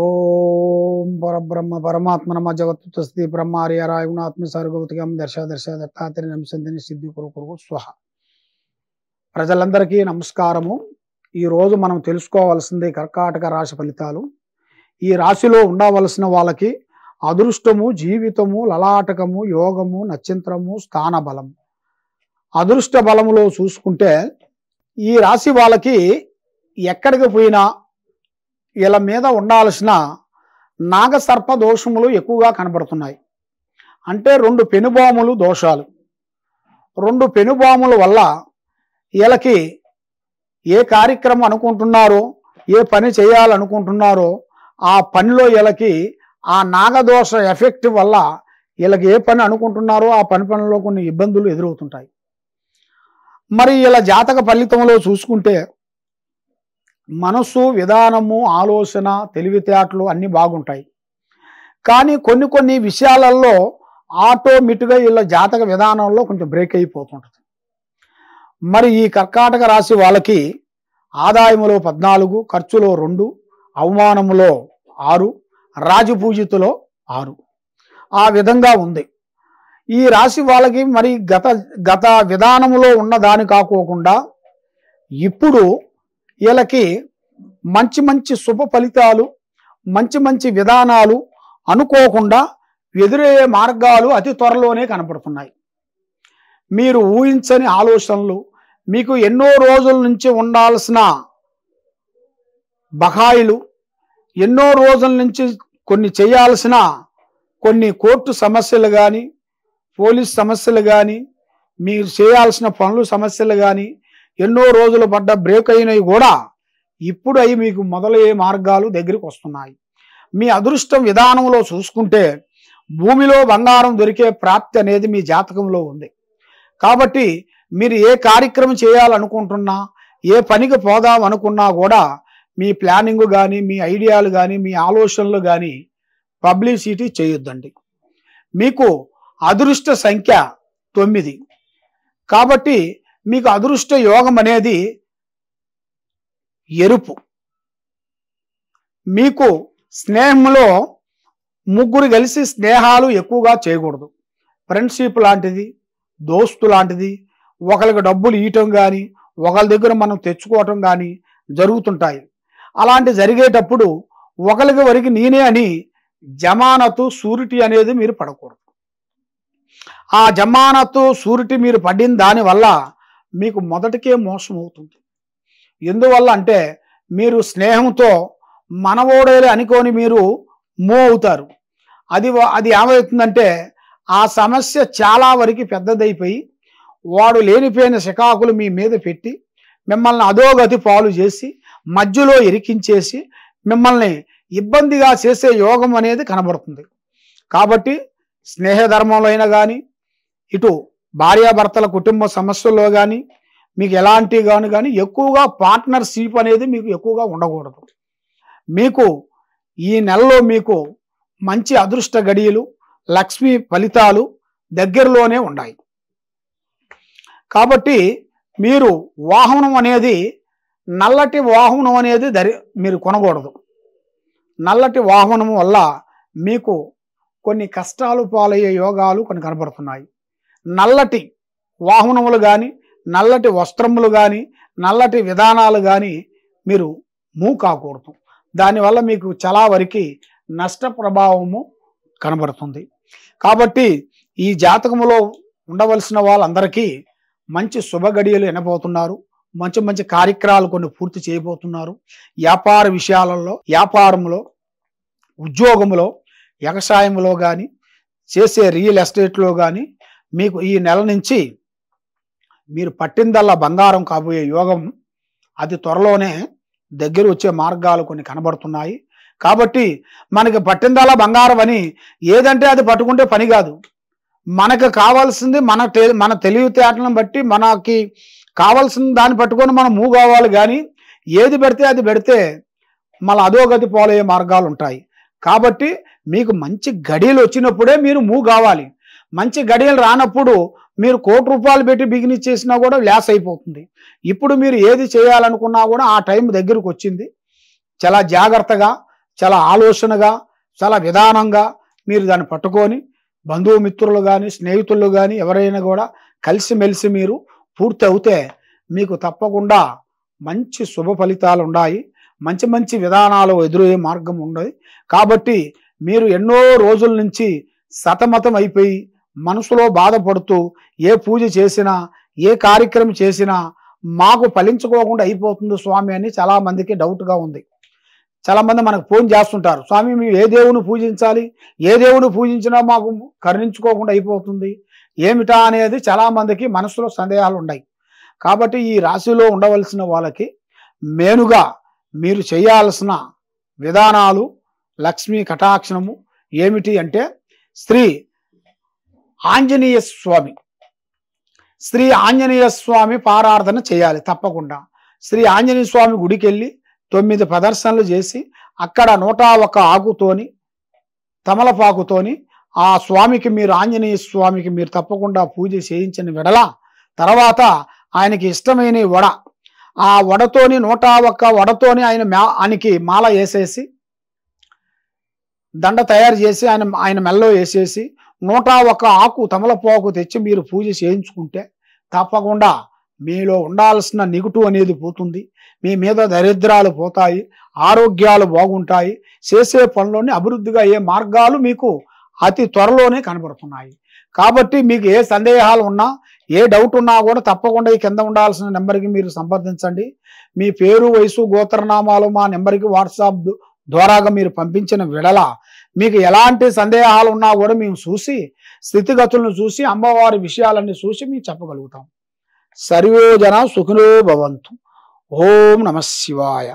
ఓం పరబ్రహ్మ పరమాత్మ నమ జగత్తు స్థితి బ్రహ్మ ఆర్య రాయుణాత్మ సార్గవతికం దర్శ దర్శ దత్తాత్రి నంశంతిని సిద్ధి కురు స్వహ ప్రజలందరికీ నమస్కారము ఈరోజు మనం తెలుసుకోవాల్సింది కర్కాటక రాశి ఫలితాలు ఈ రాశిలో ఉండవలసిన వాళ్ళకి అదృష్టము జీవితము లలాటకము యోగము నక్షత్రము స్థాన బలము అదృష్ట బలములో చూసుకుంటే ఈ రాశి వాళ్ళకి ఎక్కడికి పోయినా వీళ్ళ మీద ఉండాల్సిన నాగసర్ప దోషములు ఎక్కువగా కనబడుతున్నాయి అంటే రెండు పెనుబాములు దోషాలు రెండు పెనుబాముల వల్ల వీళ్ళకి ఏ కార్యక్రమం అనుకుంటున్నారో ఏ పని చేయాలనుకుంటున్నారో ఆ పనిలో వీళ్ళకి ఆ నాగదోష ఎఫెక్ట్ వల్ల వీళ్ళకి ఏ పని అనుకుంటున్నారో ఆ పని పనిలో కొన్ని ఇబ్బందులు ఎదురవుతుంటాయి మరి ఇలా జాతక ఫలితంలో చూసుకుంటే మనసు విధానము ఆలోచన తెలివితేటలు అన్నీ బాగుంటాయి కానీ కొన్ని కొన్ని విషయాలలో ఆటోమేటిక్గా వీళ్ళ జాతక విధానంలో కొంచెం బ్రేక్ అయిపోతుంటుంది మరి ఈ కర్కాటక రాశి వాళ్ళకి ఆదాయములో పద్నాలుగు ఖర్చులో రెండు అవమానములో ఆరు రాజపూజితులో ఆరు ఆ విధంగా ఉంది ఈ రాశి వాళ్ళకి మరి గత గత విధానంలో ఉన్న దాని కాకోకుండా ఇప్పుడు వీళ్ళకి మంచి మంచి శుభ ఫలితాలు మంచి మంచి విధానాలు అనుకోకుండా ఎదురయ్యే మార్గాలు అతి త్వరలోనే కనపడుతున్నాయి మీరు ఊహించని ఆలోచనలు మీకు ఎన్నో రోజుల నుంచి ఉండాల్సిన బకాయిలు ఎన్నో రోజుల నుంచి కొన్ని చేయాల్సిన కొన్ని కోర్టు సమస్యలు కానీ పోలీస్ సమస్యలు కానీ మీరు చేయాల్సిన పనులు సమస్యలు కానీ ఎన్నో రోజులు పడ్డ బ్రేక్ అయినవి కూడా ఇప్పుడు అవి మీకు మొదలయ్యే మార్గాలు దగ్గరికి వస్తున్నాయి మీ అదృష్టం విధానంలో చూసుకుంటే భూమిలో బంగారం దొరికే ప్రాప్తి అనేది మీ జాతకంలో ఉంది కాబట్టి మీరు ఏ కార్యక్రమం చేయాలనుకుంటున్నా ఏ పనికి పోదాం అనుకున్నా కూడా మీ ప్లానింగ్ కానీ మీ ఐడియాలు కానీ మీ ఆలోచనలు కానీ పబ్లిసిటీ చేయొద్దండి మీకు అదృష్ట సంఖ్య తొమ్మిది కాబట్టి మీకు అదృష్ట యోగం అనేది ఎరుపు మీకు స్నేహంలో ముగ్గురు కలిసి స్నేహాలు ఎక్కువగా చేయకూడదు ఫ్రెండ్షిప్ లాంటిది దోస్తు లాంటిది ఒకరికి డబ్బులు ఇవ్వటం కానీ ఒకరి దగ్గర మనం తెచ్చుకోవటం కానీ జరుగుతుంటాయి అలాంటి జరిగేటప్పుడు ఒకరికి వరకు నేనే అని జమానతు సూరిటీ అనేది మీరు పడకూడదు ఆ జమానతు సూరిటీ మీరు పడిన దానివల్ల మీకు మొదటికే మోసం అవుతుంది ఎందువల్ల అంటే మీరు స్నేహంతో మనవోడేలే అనుకొని మీరు మూవ్ అవుతారు అది అది ఏమవుతుందంటే ఆ సమస్య చాలా వరకు పెద్దదైపోయి వాడు లేనిపోయిన శికాకులు మీ మీద పెట్టి మిమ్మల్ని అధోగతి పాలు చేసి మధ్యలో ఇరికించేసి మిమ్మల్ని ఇబ్బందిగా చేసే యోగం అనేది కనబడుతుంది కాబట్టి స్నేహధర్మంలో అయినా కానీ ఇటు భార్యాభర్తల కుటుంబ సమస్యల్లో కానీ మీకు ఎలాంటి కానీ కానీ ఎక్కువగా పార్ట్నర్షిప్ అనేది మీకు ఎక్కువగా ఉండకూడదు మీకు ఈ నెలలో మీకు మంచి అదృష్ట గడియలు లక్ష్మీ ఫలితాలు దగ్గరలోనే ఉన్నాయి కాబట్టి మీరు వాహనం అనేది నల్లటి వాహనం అనేది దరి మీరు కొనకూడదు నల్లటి వాహనం వల్ల మీకు కొన్ని కష్టాలు పాలయ్యే యోగాలు కొన్ని కనబడుతున్నాయి నల్లటి వాహనములు కానీ నల్లటి వస్త్రములు కానీ నల్లటి విధానాలు కానీ మీరు మూ కాకూడదు దానివల్ల మీకు చాలా వరకు నష్ట ప్రభావము కనబడుతుంది కాబట్టి ఈ జాతకములో ఉండవలసిన వాళ్ళందరికీ మంచి శుభగడియలు వినబోతున్నారు మంచి మంచి కార్యక్రమాలు కొన్ని పూర్తి చేయబోతున్నారు వ్యాపార విషయాలలో వ్యాపారంలో ఉద్యోగంలో వ్యవసాయంలో కానీ చేసే రియల్ ఎస్టేట్లో కానీ మీకు ఈ నెల నుంచి మీరు పట్టిందల్లా బంగారం కాబోయే యోగం అది త్వరలోనే దగ్గర వచ్చే మార్గాలు కొన్ని కనబడుతున్నాయి కాబట్టి మనకి పట్టిందల్లా బంగారం అని ఏదంటే అది పట్టుకుంటే పని కాదు మనకు కావాల్సింది మన మన తెలివితేటలను బట్టి మనకి కావాల్సిన దాన్ని పట్టుకొని మనం మూవ్ అవ్వాలి కానీ ఏది పెడితే అది పెడితే మళ్ళీ అధోగతి పోలయ్యే మార్గాలు ఉంటాయి కాబట్టి మీకు మంచి గడియలు వచ్చినప్పుడే మీరు మూవ్ కావాలి మంచి గడియలు రానప్పుడు మీరు కోటి రూపాయలు పెట్టి బిజినెస్ చేసినా కూడా ల్యాస్ అయిపోతుంది ఇప్పుడు మీరు ఏది చేయాలనుకున్నా కూడా ఆ టైం దగ్గరకు వచ్చింది చాలా జాగ్రత్తగా చాలా ఆలోచనగా చాలా విధానంగా మీరు దాన్ని పట్టుకొని బంధుమిత్రులు కానీ స్నేహితులు కానీ ఎవరైనా కూడా కలిసిమెలిసి మీరు పూర్తి అవుతే మీకు తప్పకుండా మంచి శుభ ఫలితాలు ఉన్నాయి మంచి మంచి విధానాలు ఎదురయ్యే మార్గం ఉండదు కాబట్టి మీరు ఎన్నో రోజుల నుంచి సతమతం అయిపోయి మనసులో బాధపడుతూ ఏ పూజ చేసినా ఏ కార్యక్రమం చేసినా మాకు ఫలించుకోకుండా అయిపోతుంది స్వామి అని చాలామందికి డౌట్గా ఉంది చాలామంది మనకు ఫోన్ చేస్తుంటారు స్వామి మేము ఏ దేవుని పూజించాలి ఏ దేవుని పూజించినా మాకు కరుణించుకోకుండా అయిపోతుంది ఏమిటా అనేది చాలామందికి మనసులో సందేహాలు ఉన్నాయి కాబట్టి ఈ రాశిలో ఉండవలసిన వాళ్ళకి మేనుగా మీరు చేయాల్సిన విధానాలు లక్ష్మీ కటాక్షణము ఏమిటి అంటే స్త్రీ ఆంజనేయ స్వామి శ్రీ ఆంజనేయ స్వామి పారార్థన చేయాలి తప్పకుండా శ్రీ ఆంజనేయ స్వామి గుడికి వెళ్ళి తొమ్మిది ప్రదర్శనలు చేసి అక్కడ నూట ఒక ఆకుతోని తమలపాకుతోని ఆ స్వామికి మీరు ఆంజనేయ స్వామికి మీరు తప్పకుండా పూజ చేయించిన విడల తర్వాత ఆయనకి ఇష్టమైన వడ ఆ వడతోని నూట ఒక్క వడతోని ఆయన ఆయనకి మాల వేసేసి దండ తయారు చేసి ఆయన ఆయన మెల్లో వేసేసి నూట ఒక ఆకు తమలపోకు తెచ్చి మీరు పూజ చేయించుకుంటే తప్పకుండా మీలో ఉండాల్సిన నిగుటు అనేది పోతుంది మీ మీద దరిద్రాలు పోతాయి ఆరోగ్యాలు బాగుంటాయి చేసే పనిలోనే అభివృద్ధిగా ఏ మార్గాలు మీకు అతి త్వరలోనే కనబడుతున్నాయి కాబట్టి మీకు ఏ సందేహాలు ఉన్నా ఏ డౌట్ ఉన్నా కూడా తప్పకుండా ఈ కింద ఉండాల్సిన నెంబర్కి మీరు సంప్రదించండి మీ పేరు వయసు గోత్రనామాలు మా నెంబర్కి వాట్సాప్ ద్వారాగా మీరు పంపించిన విడల మీకు ఎలాంటి సందేహాలు ఉన్నా కూడా మేము చూసి స్థితిగతులను చూసి అమ్మవారి విషయాలన్నీ చూసి మేము చెప్పగలుగుతాం సర్వోజన సుఖినో భవంతు ఓం నమ శివాయ